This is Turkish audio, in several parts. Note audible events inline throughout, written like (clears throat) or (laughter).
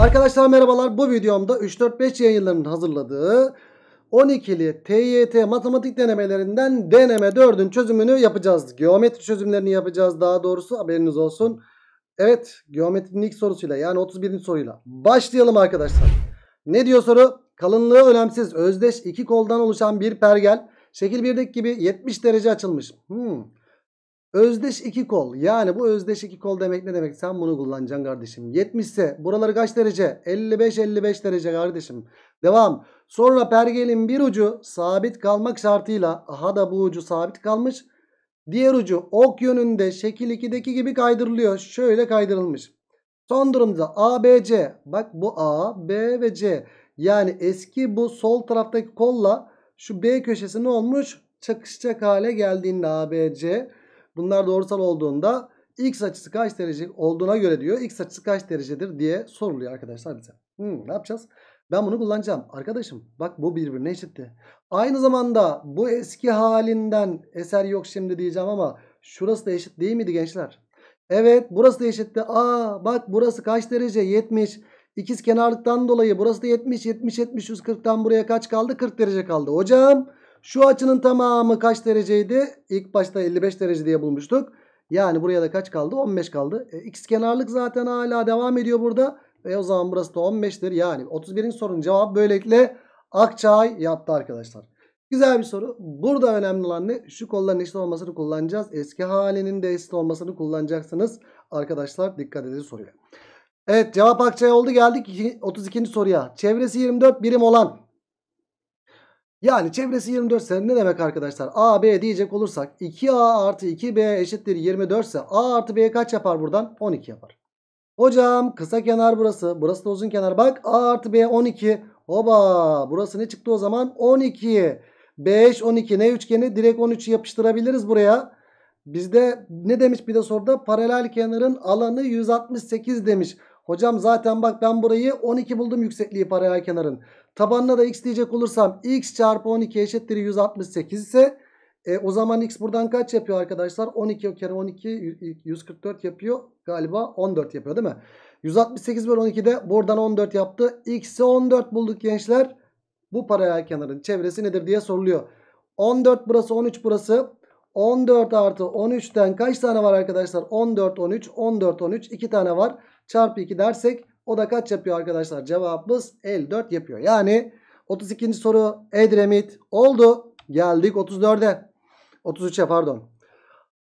Arkadaşlar merhabalar. Bu videomda 3-4-5 yayınlarının hazırladığı 12'li TYT matematik denemelerinden deneme 4'ün çözümünü yapacağız. Geometri çözümlerini yapacağız daha doğrusu haberiniz olsun. Evet geometrinin ilk sorusuyla yani 31. soruyla başlayalım arkadaşlar. Ne diyor soru? Kalınlığı önemsiz özdeş iki koldan oluşan bir pergel şekil 1'deki gibi 70 derece açılmış. Hmm. Özdeş iki kol. Yani bu özdeş iki kol demek ne demek? Sen bunu kullanacaksın kardeşim. 70 ise buraları kaç derece? 55 55 derece kardeşim. Devam. Sonra pergelin bir ucu sabit kalmak şartıyla aha da bu ucu sabit kalmış. Diğer ucu ok yönünde şekil 2'deki gibi kaydırılıyor. Şöyle kaydırılmış. Son durumda ABC. Bak bu A, B ve C. Yani eski bu sol taraftaki kolla şu B köşesi ne olmuş? Çakışacak hale geldiğinde ABC. Bunlar doğrusal olduğunda x açısı kaç derece olduğuna göre diyor. x açısı kaç derecedir diye soruluyor arkadaşlar bize. Hmm, ne yapacağız? Ben bunu kullanacağım. Arkadaşım bak bu birbirine eşitti. Aynı zamanda bu eski halinden eser yok şimdi diyeceğim ama şurası da eşit değil miydi gençler? Evet burası da eşitti. Aa bak burası kaç derece? 70. İkiz kenarlıktan dolayı burası da 70, 70, 70, 140'tan buraya kaç kaldı? 40 derece kaldı. Hocam şu açının tamamı kaç dereceydi? İlk başta 55 derece diye bulmuştuk. Yani buraya da kaç kaldı? 15 kaldı. E, x kenarlık zaten hala devam ediyor burada. Ve o zaman burası da 15'tir. Yani 31. sorunun cevabı böylelikle Akçay yaptı arkadaşlar. Güzel bir soru. Burada önemli olan ne? Şu kolların eşit olmasını kullanacağız. Eski halinin de eşit olmasını kullanacaksınız. Arkadaşlar dikkat edin soruya. Evet cevap Akçay oldu. Geldik 32. soruya. Çevresi 24 birim olan yani çevresi 24 ise ne demek arkadaşlar? A, B diyecek olursak 2A artı 2B eşittir 24 ise A artı B kaç yapar buradan? 12 yapar. Hocam kısa kenar burası. Burası da uzun kenar. Bak A artı B 12. Oba burası ne çıktı o zaman? 12. 5, 12 ne üçgeni? Direkt 13'ü yapıştırabiliriz buraya. Bizde ne demiş bir de soruda? Paralel kenarın alanı 168 demiş. Hocam zaten bak ben burayı 12 buldum yüksekliği paralel kenarın. Tabanına da x diyecek olursam x çarpı 12 eşittir 168 ise e, o zaman x buradan kaç yapıyor arkadaşlar? 12 kere 12 144 yapıyor. Galiba 14 yapıyor değil mi? 168 bölü de buradan 14 yaptı. X'i 14 bulduk gençler. Bu paralel kenarın çevresi nedir diye soruluyor. 14 burası 13 burası. 14 artı 13'ten kaç tane var arkadaşlar? 14 13 14 13 2 tane var. Çarpı 2 dersek o da kaç yapıyor arkadaşlar? Cevabımız 54 yapıyor. Yani 32. soru Edremit oldu. Geldik 34'e. 33'e pardon.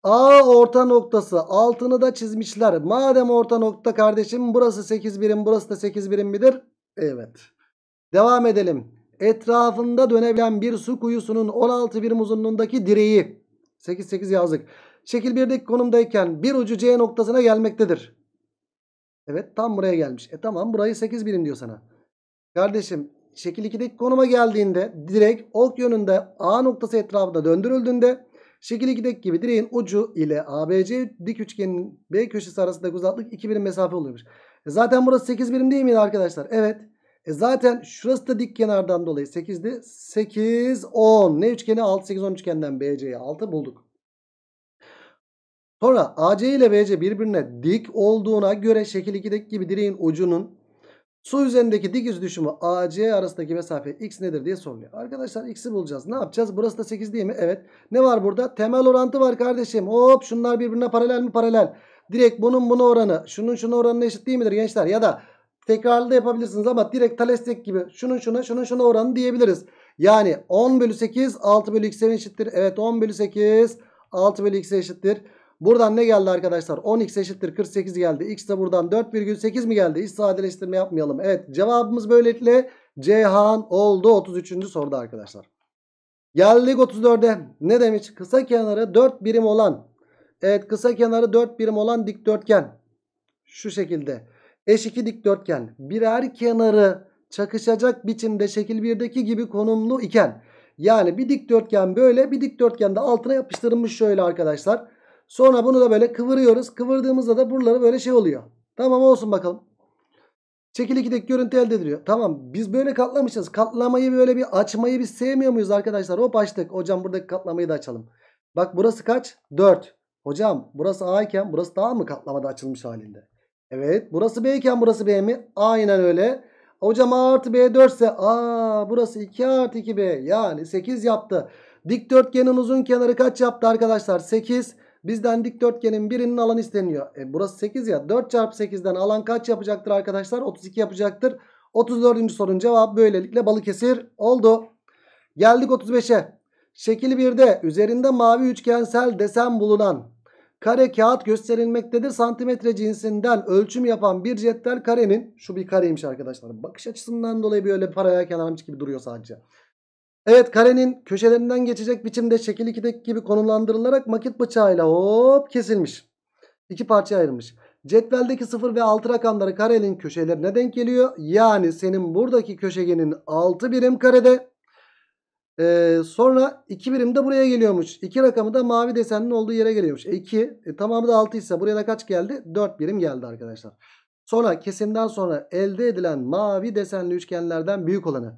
A orta noktası altını da çizmişler. Madem orta nokta kardeşim burası 8 birim burası da 8 birim midir? Evet. Devam edelim. Etrafında dönebilen bir su kuyusunun 16 birim uzunluğundaki direği. 8 8 yazdık. Şekil 1'deki konumdayken bir ucu C noktasına gelmektedir. Evet tam buraya gelmiş. E tamam burayı 8 birim diyor sana. Kardeşim şekil 2'deki konuma geldiğinde direkt ok yönünde A noktası etrafında döndürüldüğünde şekil 2'deki gibi direğin ucu ile ABC dik üçgenin B köşesi arasındaki uzaklık 2 birim mesafe oluyormuş. E zaten burası 8 birim değil miydi arkadaşlar? Evet. E zaten şurası da dik kenardan dolayı 8'di. 8, 10. Ne üçgeni? 6, 8, 10 üçgenden BC'ye 6 bulduk. Sonra AC ile BC birbirine dik olduğuna göre şekil 2'deki gibi direğin ucunun su üzerindeki dik yüz düşümü AC arasındaki mesafe x nedir diye soruluyor. Arkadaşlar x'i bulacağız. Ne yapacağız? Burası da 8 değil mi? Evet. Ne var burada? Temel orantı var kardeşim. Hop şunlar birbirine paralel mi? Paralel. Direkt bunun bunu oranı, şunun şuna oranına eşit değil midir gençler? Ya da tekrarlı da yapabilirsiniz ama direkt talestek gibi şunun şuna şunun şuna oranı diyebiliriz. Yani 10 bölü 8 6 bölü x'e eşittir. Evet 10 bölü 8 6 bölü x'e eşittir. Buradan ne geldi arkadaşlar? 10x eşittir 48 geldi. X de buradan 4,8 mi geldi? Hiç sadeleştirme yapmayalım. Evet cevabımız böylelikle Cihan oldu 33. soruda arkadaşlar. Geldik 34'e. Ne demiş? Kısa kenarı 4 birim olan. Evet kısa kenarı 4 birim olan dikdörtgen. Şu şekilde. Eşiki dikdörtgen. Birer kenarı çakışacak biçimde şekil 1'deki gibi konumlu iken. Yani bir dikdörtgen böyle bir dikdörtgen de altına yapıştırılmış şöyle arkadaşlar. Sonra bunu da böyle kıvırıyoruz. Kıvırdığımızda da buraları böyle şey oluyor. Tamam olsun bakalım. Şekil 2'deki görüntü elde ediliyor. Tamam biz böyle katlamışız. Katlamayı böyle bir açmayı biz sevmiyor muyuz arkadaşlar? Hop açtık. Hocam buradaki katlamayı da açalım. Bak burası kaç? 4. Hocam burası A iken burası daha mı katlamada açılmış halinde? Evet burası B iken burası B mi? Aynen öyle. Hocam A artı B 4 ise A burası 2 artı 2 B yani 8 yaptı. Dikdörtgenin uzun kenarı kaç yaptı arkadaşlar? 8. Bizden dikdörtgenin birinin alanı isteniyor. E, burası 8 ya. 4 çarpı 8'den alan kaç yapacaktır arkadaşlar? 32 yapacaktır. 34. sorunun cevabı böylelikle Balıkesir oldu. Geldik 35'e. Şekil 1'de üzerinde mavi üçgensel desen bulunan kare kağıt gösterilmektedir. Santimetre cinsinden ölçüm yapan bir cetvel karenin şu bir kareymiş arkadaşlar. Bakış açısından dolayı böyle paraya kenarmış gibi duruyor sadece. Evet karenin köşelerinden geçecek biçimde şekil 2'deki gibi konumlandırılarak makit bıçağıyla hop kesilmiş. İki parçaya ayrılmış. Cetveldeki 0 ve 6 rakamları karenin köşelerine denk geliyor. Yani senin buradaki köşegenin 6 birim karede. Ee, sonra 2 birim de buraya geliyormuş. 2 rakamı da mavi desenin olduğu yere geliyormuş. 2 e, e, tamamı da 6 ise buraya da kaç geldi? 4 birim geldi arkadaşlar. Sonra kesimden sonra elde edilen mavi desenli üçgenlerden büyük olanı.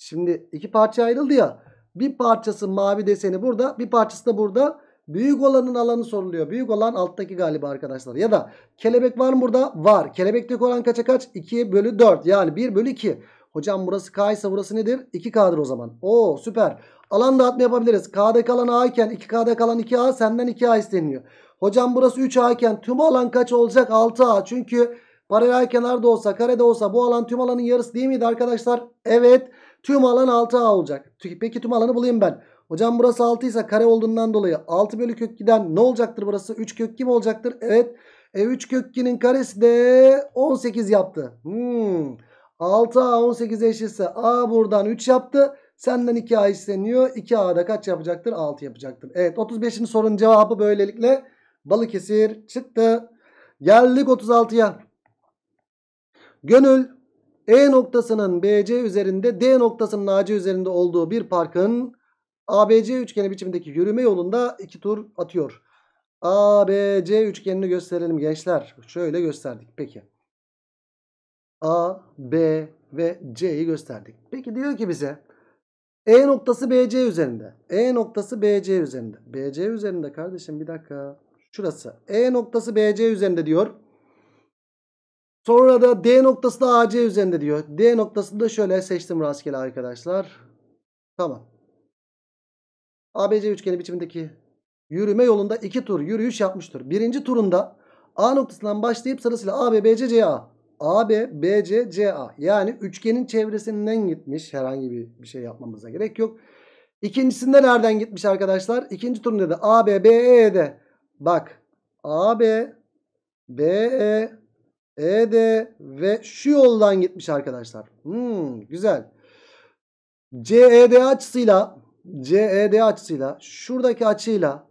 Şimdi iki parçaya ayrıldı ya. Bir parçası mavi deseni burada. Bir parçası da burada. Büyük olanın alanı soruluyor. Büyük olan alttaki galiba arkadaşlar. Ya da kelebek var mı burada? Var. Kelebekteki olan kaça kaç? 2 bölü 4. Yani 1 bölü 2. Hocam burası K ise burası nedir? 2K'dır o zaman. Oo süper. Alan dağıtma yapabiliriz. K'da kalan A iken 2K'da kalan 2A senden 2A isteniyor. Hocam burası 3A iken tüm alan kaç olacak? 6A. Çünkü paralel kenarda olsa karede olsa bu alan tüm alanın yarısı değil miydi arkadaşlar? Evet. Evet. Tüm alan 6A olacak. Peki tüm alanı bulayım ben. Hocam burası 6 ise kare olduğundan dolayı 6 bölü kök 2'den ne olacaktır burası? 3 kök 2 mi olacaktır? Evet. E 3 kök 2'nin karesi de 18 yaptı. Hmm. 6A 18 eşitse A buradan 3 yaptı. Senden 2A isteniyor. 2A'da kaç yapacaktır? 6 yapacaktır. Evet 35. sorunun cevabı böylelikle Balıkesir çıktı. Geldik 36'ya. Gönül e noktasının BC üzerinde D noktasının AC üzerinde olduğu bir parkın ABC üçgeni biçimindeki yürüme yolunda iki tur atıyor. ABC üçgenini gösterelim gençler. Şöyle gösterdik. Peki. A, B ve C'yi gösterdik. Peki diyor ki bize E noktası BC üzerinde. E noktası BC üzerinde. BC üzerinde kardeşim bir dakika. Şurası. E noktası BC üzerinde diyor. Sonra da D noktası da AC üzerinde diyor. D noktasını da şöyle seçtim rastgele arkadaşlar. Tamam. ABC üçgeni biçimindeki yürüme yolunda iki tur yürüyüş yapmıştır. Birinci turunda A noktasından başlayıp sırasıyla AB, BC, CA. AB, BC, CA. Yani üçgenin çevresinden gitmiş. Herhangi bir şey yapmamıza gerek yok. İkincisinde nereden gitmiş arkadaşlar? İkinci turunda da AB, BE'de. Bak AB, BE, e de ve şu yoldan gitmiş arkadaşlar. Hmm, güzel. CED açısıyla CED açısıyla şuradaki açıyla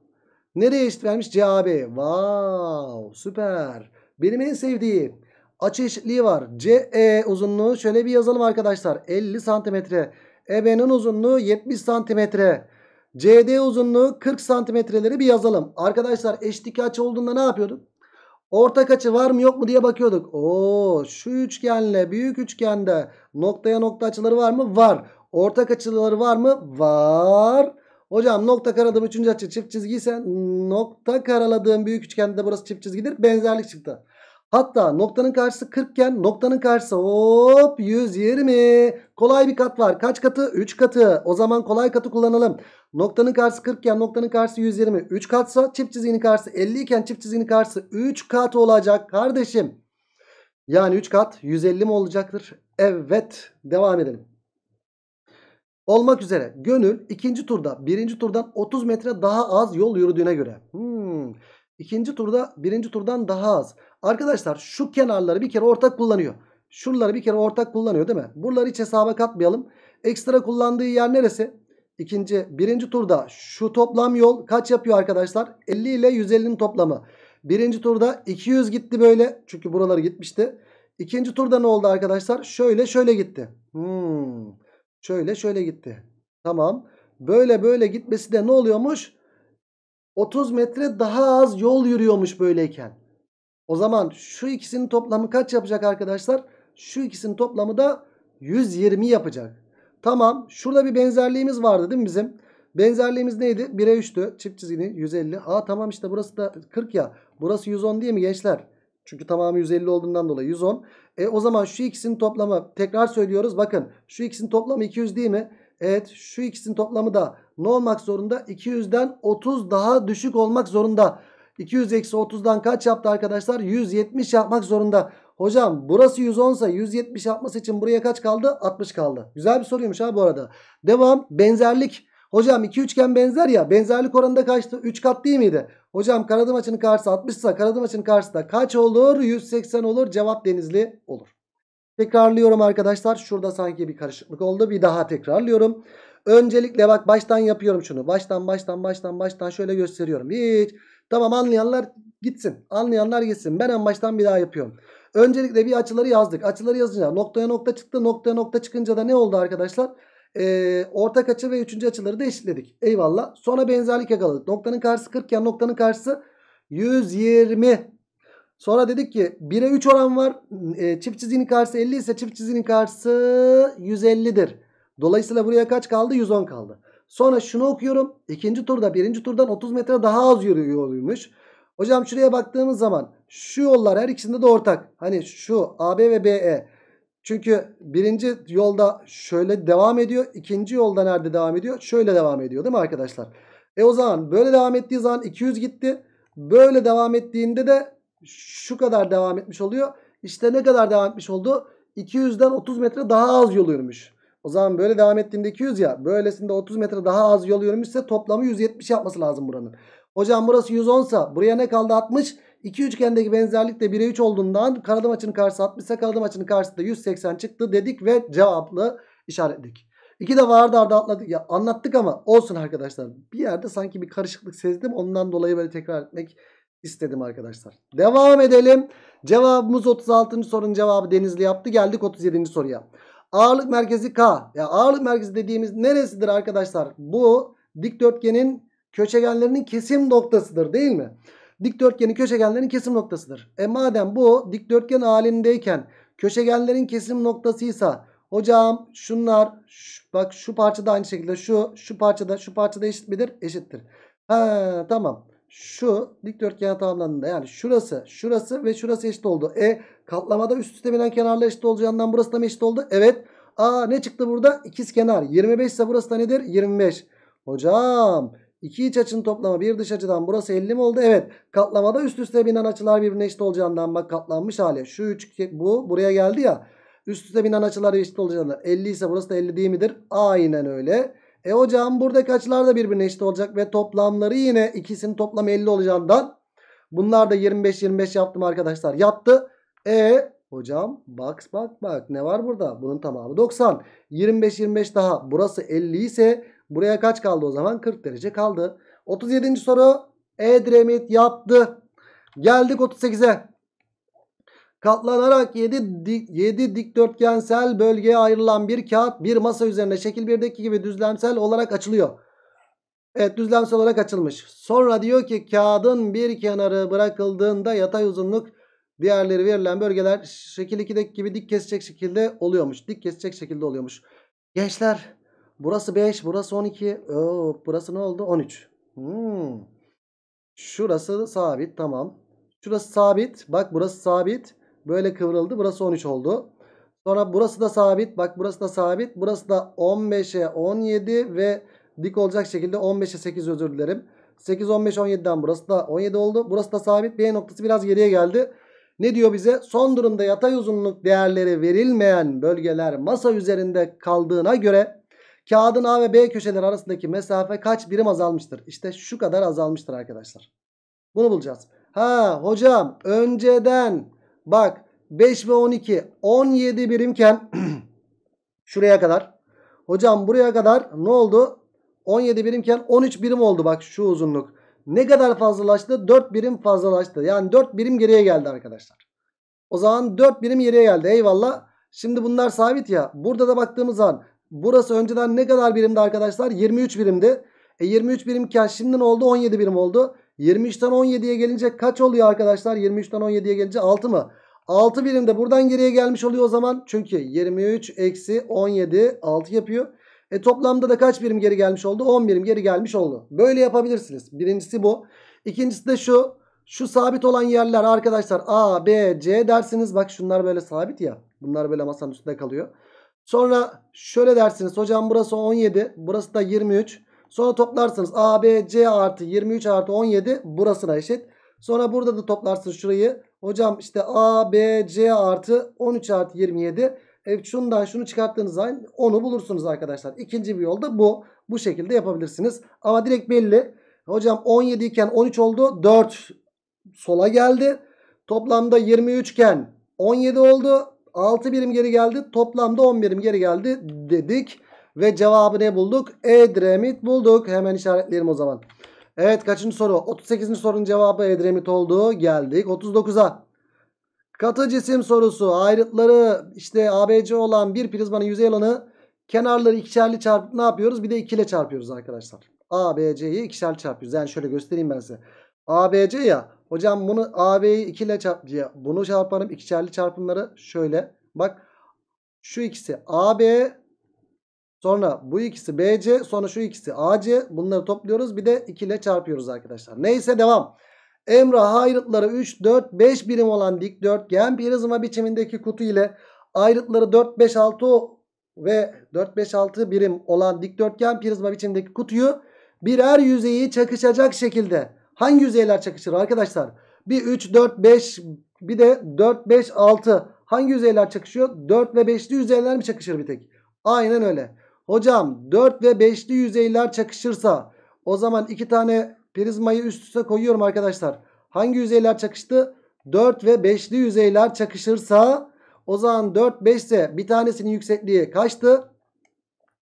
nereye eşitlenmiş vermiş? CAB. Wow, süper. Benim en sevdiğim açı eşitliği var. CE uzunluğu şöyle bir yazalım arkadaşlar. 50 santimetre. EB'nin uzunluğu 70 santimetre. CD uzunluğu 40 santimetreleri bir yazalım. Arkadaşlar eşitlik açı olduğunda ne yapıyorduk? Ortak açı var mı yok mu diye bakıyorduk. Oo şu üçgenle büyük üçgende noktaya nokta açıları var mı? Var. Ortak açıları var mı? Var. Hocam nokta karadığım üçüncü açı çift çizgiyse nokta karaladığım büyük üçgende burası çift çizgidir. Benzerlik çıktı. Hatta noktanın karşısı 40 iken noktanın karşısı hop 120. Kolay bir kat var. Kaç katı? 3 katı. O zaman kolay katı kullanalım. Noktanın karşısı 40 iken noktanın karşısı 120. 3 katsa çift çizginin karşısı 50 iken çift çizginin karşısı 3 kat olacak kardeşim. Yani 3 kat 150 mi olacaktır? Evet. Devam edelim. Olmak üzere Gönül ikinci turda birinci turdan 30 metre daha az yol yürüdüğüne göre. Hmm. İkinci turda birinci turdan daha az. Arkadaşlar şu kenarları bir kere ortak kullanıyor. şunları bir kere ortak kullanıyor değil mi? Buraları hiç hesaba katmayalım. Ekstra kullandığı yer neresi? İkinci, birinci turda şu toplam yol kaç yapıyor arkadaşlar? 50 ile 150'nin toplamı. Birinci turda 200 gitti böyle. Çünkü buraları gitmişti. İkinci turda ne oldu arkadaşlar? Şöyle şöyle gitti. Hmm. Şöyle şöyle gitti. Tamam. Böyle böyle gitmesi de ne oluyormuş? 30 metre daha az yol yürüyormuş böyleyken. O zaman şu ikisinin toplamı kaç yapacak arkadaşlar? Şu ikisinin toplamı da 120 yapacak. Tamam. Şurada bir benzerliğimiz vardı değil mi bizim? Benzerliğimiz neydi? 1'e 3'tü. Çift çizgini 150. Aa tamam işte burası da 40 ya. Burası 110 değil mi gençler? Çünkü tamamı 150 olduğundan dolayı 110. E o zaman şu ikisinin toplamı tekrar söylüyoruz. Bakın şu ikisinin toplamı 200 değil mi? Evet şu ikisinin toplamı da ne olmak zorunda? 200'den 30 daha düşük olmak zorunda. 200 eksi 30'dan kaç yaptı arkadaşlar? 170 yapmak zorunda. Hocam burası 110 ise 170 yapması için buraya kaç kaldı? 60 kaldı. Güzel bir soruymuş ha bu arada. Devam. Benzerlik. Hocam iki üçgen benzer ya. Benzerlik oranında kaçtı? 3 kat değil miydi? Hocam karadım açının karşısı 60 ise karadım açının karşısı da kaç olur? 180 olur. Cevap denizli olur. Tekrarlıyorum arkadaşlar. Şurada sanki bir karışıklık oldu. Bir daha tekrarlıyorum. Öncelikle bak baştan yapıyorum şunu. Baştan baştan baştan baştan şöyle gösteriyorum. Hiç. Tamam anlayanlar gitsin. Anlayanlar gitsin. Ben en baştan bir daha yapıyorum. Öncelikle bir açıları yazdık. Açıları yazınca noktaya nokta çıktı. Noktaya nokta çıkınca da ne oldu arkadaşlar? Ee, ortak açı ve üçüncü açıları da eşitledik. Eyvallah. Sonra benzerlik yakaladık. Noktanın karşısı 40 iken noktanın karşısı 120. Sonra dedik ki 1'e 3 oran var. E, çift çizginin karşısı 50 ise çift çizginin karşısı 150'dir. Dolayısıyla buraya kaç kaldı? 110 kaldı. Sonra şunu okuyorum. İkinci turda birinci turdan 30 metre daha az yürüyormuş. Hocam şuraya baktığımız zaman şu yollar her ikisinde de ortak. Hani şu AB ve BE. Çünkü birinci yolda şöyle devam ediyor. ikinci yolda nerede devam ediyor? Şöyle devam ediyor değil mi arkadaşlar? E o zaman böyle devam ettiği zaman 200 gitti. Böyle devam ettiğinde de şu kadar devam etmiş oluyor. İşte ne kadar devam etmiş oldu? 200'den 30 metre daha az yürümüş. O zaman böyle devam ettiğinde 200 ya. Böylesinde 30 metre daha az yol yürümüşse toplamı 170 yapması lazım buranın. Hocam burası 110 sa buraya ne kaldı 60. İki üçgendeki benzerlik de 1'e 3 olduğundan karadım açının karşısı 60 ise karadım açının karşısı da 180 çıktı dedik ve cevaplı işaretledik. İki de vardı arda atladık. Ya anlattık ama olsun arkadaşlar. Bir yerde sanki bir karışıklık sezdim. Ondan dolayı böyle tekrar etmek istedim arkadaşlar. Devam edelim. Cevabımız 36. sorunun cevabı Denizli yaptı. Geldik 37. soruya. Ağırlık merkezi K. Ya ağırlık merkezi dediğimiz neresidir arkadaşlar? Bu dikdörtgenin köşegenlerinin kesim noktasıdır değil mi? Dikdörtgenin köşegenlerinin kesim noktasıdır. E madem bu dikdörtgen halindeyken köşegenlerin kesim noktasıysa hocam şunlar şu, bak şu parçada aynı şekilde şu şu parçada şu parçada eşit midir? Eşittir. Ha tamam. Şu dikdörtgen tamamlandığında yani şurası şurası ve şurası eşit oldu. E Katlamada üst üste binen kenarlar eşit olacağından burası da mı eşit oldu? Evet. Aa ne çıktı burada? İkiz kenar. 25 ise burası da nedir? 25. Hocam iki iç açının toplamı bir dış açıdan burası 50 mi oldu? Evet. Katlamada üst üste binen açılar birbirine eşit olacağından bak katlanmış hali. Şu üç bu buraya geldi ya. Üst üste binen açılar eşit olacağından 50 ise burası da 50 değil midir? Aynen öyle. E hocam buradaki açılar da birbirine eşit olacak ve toplamları yine ikisinin toplamı 50 olacağından bunlar da 25-25 yaptım arkadaşlar. Yaptı. E hocam bak bak bak ne var burada? Bunun tamamı 90. 25 25 daha burası 50 ise buraya kaç kaldı o zaman? 40 derece kaldı. 37. soru E diremit yaptı. Geldik 38'e. Katlanarak 7, dik, 7 dikdörtgensel bölgeye ayrılan bir kağıt bir masa üzerine şekil 1'deki gibi düzlemsel olarak açılıyor. Evet düzlemsel olarak açılmış. Sonra diyor ki kağıdın bir kenarı bırakıldığında yatay uzunluk Diğerleri verilen bölgeler şekil 2'deki gibi dik kesecek şekilde oluyormuş. Dik kesecek şekilde oluyormuş. Gençler burası 5 burası 12. Oo, burası ne oldu? 13. Hmm. Şurası sabit tamam. Şurası sabit. Bak burası sabit. Böyle kıvrıldı. Burası 13 oldu. Sonra burası da sabit. Bak burası da sabit. Burası da 15'e 17 ve dik olacak şekilde 15'e 8 özür dilerim. 8, 15, 17'den burası da 17 oldu. Burası da sabit. B noktası biraz geriye geldi. Ne diyor bize? Son durumda yatay uzunluk değerleri verilmeyen bölgeler masa üzerinde kaldığına göre kağıdın A ve B köşeleri arasındaki mesafe kaç birim azalmıştır? İşte şu kadar azalmıştır arkadaşlar. Bunu bulacağız. Ha hocam önceden bak 5 ve 12 17 birimken (clears throat) şuraya kadar. Hocam buraya kadar ne oldu? 17 birimken 13 birim oldu bak şu uzunluk ne kadar fazlalaştı? 4 birim fazlalaştı. Yani 4 birim geriye geldi arkadaşlar. O zaman 4 birim geriye geldi. Eyvallah. Şimdi bunlar sabit ya. Burada da baktığımız an, burası önceden ne kadar birimdi arkadaşlar? 23 birimdi. E 23 birimken şimdi ne oldu? 17 birim oldu. 23'ten 17'ye gelince kaç oluyor arkadaşlar? 23'ten 17'ye gelince 6 mı? 6 birim de buradan geriye gelmiş oluyor o zaman. Çünkü 23 eksi 17 6 yapıyor. E toplamda da kaç birim geri gelmiş oldu? 10 birim geri gelmiş oldu. Böyle yapabilirsiniz. Birincisi bu. İkincisi de şu. Şu sabit olan yerler arkadaşlar A, B, C dersiniz. Bak şunlar böyle sabit ya. Bunlar böyle masanın üstünde kalıyor. Sonra şöyle dersiniz. Hocam burası 17. Burası da 23. Sonra toplarsınız. A, B, C artı 23 artı 17 burasına eşit. Sonra burada da toplarsınız şurayı. Hocam işte A, B, C artı 13 artı 27. Evet şundan şunu çıkarttığınız zaman onu bulursunuz arkadaşlar. İkinci bir yolda bu. Bu şekilde yapabilirsiniz. Ama direkt belli. Hocam 17 iken 13 oldu. 4 sola geldi. Toplamda 23 iken 17 oldu. 6 birim geri geldi. Toplamda 10 birim geri geldi dedik. Ve cevabı ne bulduk? Edremit bulduk. Hemen işaretleyelim o zaman. Evet kaçıncı soru? 38. sorunun cevabı Edremit oldu. Geldik 39'a. Katı cisim sorusu ayrıtları işte ABC olan bir prizmanın yüzey alanı kenarları ikişerli çarp ne yapıyoruz? Bir de 2 çarpıyoruz arkadaşlar. ABC'yi ikişerli çarpıyoruz. Yani şöyle göstereyim ben size. ABC ya hocam bunu AB'yi 2 ile çarp bunu çarparım ikişerli çarpımları şöyle bak şu ikisi AB sonra bu ikisi BC sonra şu ikisi AC bunları topluyoruz bir de 2 ile çarpıyoruz arkadaşlar. Neyse devam. Emre ayrıtları 3, 4, 5 birim olan dikdörtgen prizma biçimindeki kutu ile ayrıtları 4, 5, 6 ve 4, 5, 6 birim olan dikdörtgen prizma biçimindeki kutuyu birer yüzeyi çakışacak şekilde hangi yüzeyler çakışır arkadaşlar? Bir 3, 4, 5 bir de 4, 5, 6 hangi yüzeyler çakışıyor? 4 ve 5'li yüzeyler mi çakışır bir tek? Aynen öyle. Hocam 4 ve 5'li yüzeyler çakışırsa o zaman iki tane Prizmayı üst üste koyuyorum arkadaşlar. Hangi yüzeyler çakıştı? 4 ve 5'li yüzeyler çakışırsa o zaman 4 5 ise bir tanesinin yüksekliği kaçtı?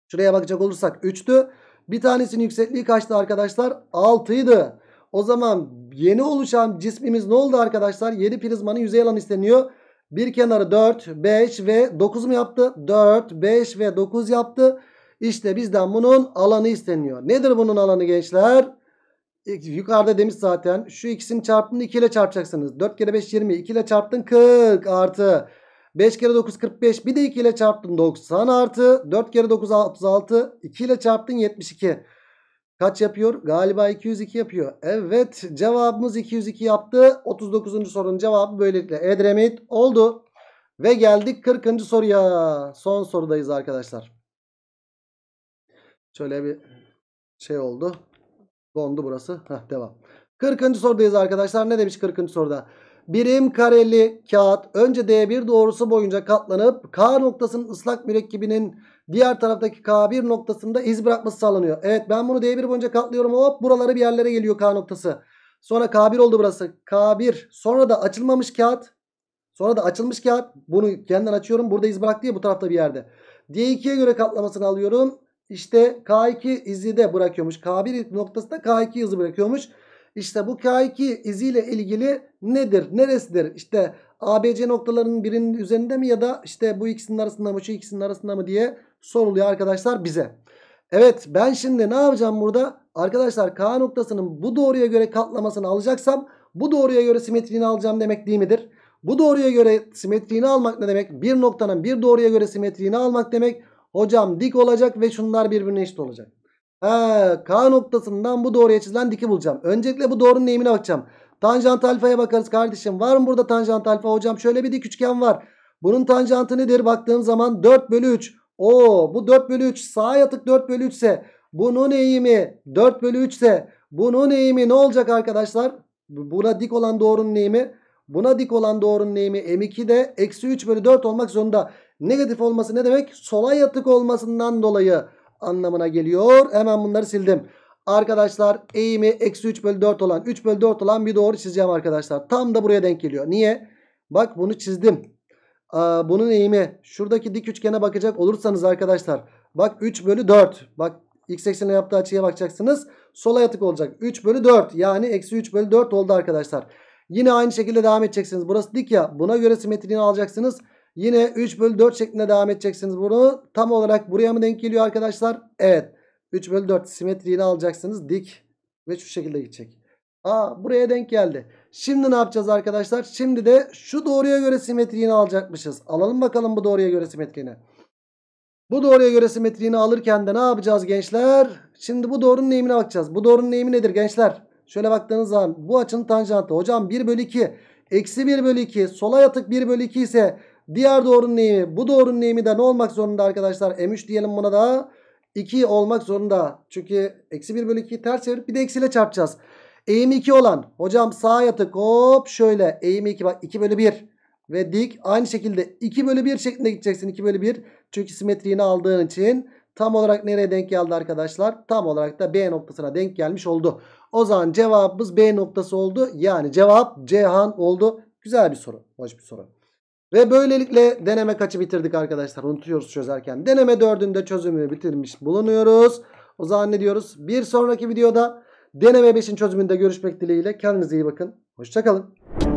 Şuraya bakacak olursak 3'tü. Bir tanesinin yüksekliği kaçtı arkadaşlar? 6'ydı. O zaman yeni oluşan cismimiz ne oldu arkadaşlar? Yeni prizmanın yüzey alanı isteniyor. Bir kenarı 4, 5 ve 9 mu yaptı? 4, 5 ve 9 yaptı. İşte bizden bunun alanı isteniyor. Nedir bunun alanı gençler? Yukarıda demiş zaten. Şu ikisinin çarpımını 2 ile çarpacaksınız. 4 kere 5 20. 2 ile çarptın 40 artı. 5 kere 9 45. Bir de 2 ile çarptın 90 artı. 4 kere 9 36. 2 ile çarptın 72. Kaç yapıyor? Galiba 202 yapıyor. Evet cevabımız 202 yaptı. 39. sorunun cevabı böylelikle Edremit oldu. Ve geldik 40. soruya. Son sorudayız arkadaşlar. Şöyle bir şey oldu. Dondu burası. Heh, devam. 40. sorudayız arkadaşlar. Ne demiş 40. soruda? Birim kareli kağıt önce D1 doğrusu boyunca katlanıp K noktasının ıslak mürekkebinin diğer taraftaki K1 noktasında iz bırakması sağlanıyor. Evet ben bunu D1 boyunca katlıyorum. Hop buraları bir yerlere geliyor K noktası. Sonra K1 oldu burası. K1 sonra da açılmamış kağıt. Sonra da açılmış kağıt. Bunu kendinden açıyorum. Burada iz bıraktı ya bu tarafta bir yerde. D2'ye göre katlamasını alıyorum. İşte K2 izi de bırakıyormuş. K1 noktasında da K2 izi bırakıyormuş. İşte bu K2 iziyle ilgili nedir? Neresidir? İşte ABC noktalarının birinin üzerinde mi ya da işte bu ikisinin arasında mı şu ikisinin arasında mı diye soruluyor arkadaşlar bize. Evet ben şimdi ne yapacağım burada? Arkadaşlar K noktasının bu doğruya göre katlamasını alacaksam bu doğruya göre simetriğini alacağım demek değil midir? Bu doğruya göre simetriğini almak ne demek? Bir noktanın bir doğruya göre simetriğini almak demek. Hocam dik olacak ve şunlar birbirine eşit olacak. He, K noktasından bu doğruya çizilen diki bulacağım. Öncelikle bu doğrunun eğimine bakacağım. Tanjant alfaya bakarız kardeşim. Var mı burada tanjant alfa hocam? Şöyle bir dik üçgen var. Bunun tanjantı nedir? Baktığım zaman 4 bölü 3. Oo, bu 4 bölü 3 sağa yatık 4 bölü 3 ise bunun eğimi 4 bölü 3 ise bunun eğimi ne olacak arkadaşlar? Buna dik olan doğrunun eğimi. Buna dik olan doğrunun eğimi M2 de eksi 3 bölü 4 olmak zorunda. Negatif olması ne demek? Sola yatık olmasından dolayı anlamına geliyor. Hemen bunları sildim. Arkadaşlar eğimi eksi 3 bölü 4 olan 3 bölü 4 olan bir doğru çizeceğim arkadaşlar. Tam da buraya denk geliyor. Niye? Bak bunu çizdim. Aa, bunun eğimi şuradaki dik üçgene bakacak olursanız arkadaşlar. Bak 3 bölü 4. Bak x eksenine yaptığı açıya bakacaksınız. Sola yatık olacak. 3 bölü 4 yani eksi 3 bölü 4 oldu arkadaşlar. Yine aynı şekilde devam edeceksiniz. Burası dik ya buna göre simetriğini alacaksınız. Yine 3 bölü 4 şeklinde devam edeceksiniz bunu. Tam olarak buraya mı denk geliyor arkadaşlar? Evet. 3 bölü 4 simetriğini alacaksınız. Dik ve şu şekilde gidecek. Aa buraya denk geldi. Şimdi ne yapacağız arkadaşlar? Şimdi de şu doğruya göre simetriğini alacakmışız. Alalım bakalım bu doğruya göre simetriğini. Bu doğruya göre simetriğini alırken de ne yapacağız gençler? Şimdi bu doğrunun eğimine bakacağız. Bu doğrunun eğimi nedir gençler? Şöyle baktığınız zaman bu açının tanjantı. Hocam 1 bölü 2. Eksi 1 bölü 2. Sola yatık 1 bölü 2 ise Diğer doğrunun eğimi bu doğrunun eğimi de ne olmak zorunda arkadaşlar? M3 diyelim buna da 2 olmak zorunda. Çünkü eksi 1 bölü 2'yi ters çevirip bir de eksiyle çarpacağız. Eğim 2 olan hocam sağa yatık hop şöyle eğim 2 bak 2 bölü 1 ve dik aynı şekilde 2 bölü 1 şeklinde gideceksin 2 bölü 1 çünkü simetriğini aldığın için tam olarak nereye denk geldi arkadaşlar tam olarak da B noktasına denk gelmiş oldu o zaman cevabımız B noktası oldu yani cevap Cihan oldu güzel bir soru hoş bir soru. Ve böylelikle deneme kaçı bitirdik arkadaşlar? Unutuyoruz çözerken. Deneme dördünde çözümü bitirmiş bulunuyoruz. O zaman ne diyoruz? Bir sonraki videoda deneme 5'in çözümünde görüşmek dileğiyle. Kendinize iyi bakın. Hoşçakalın.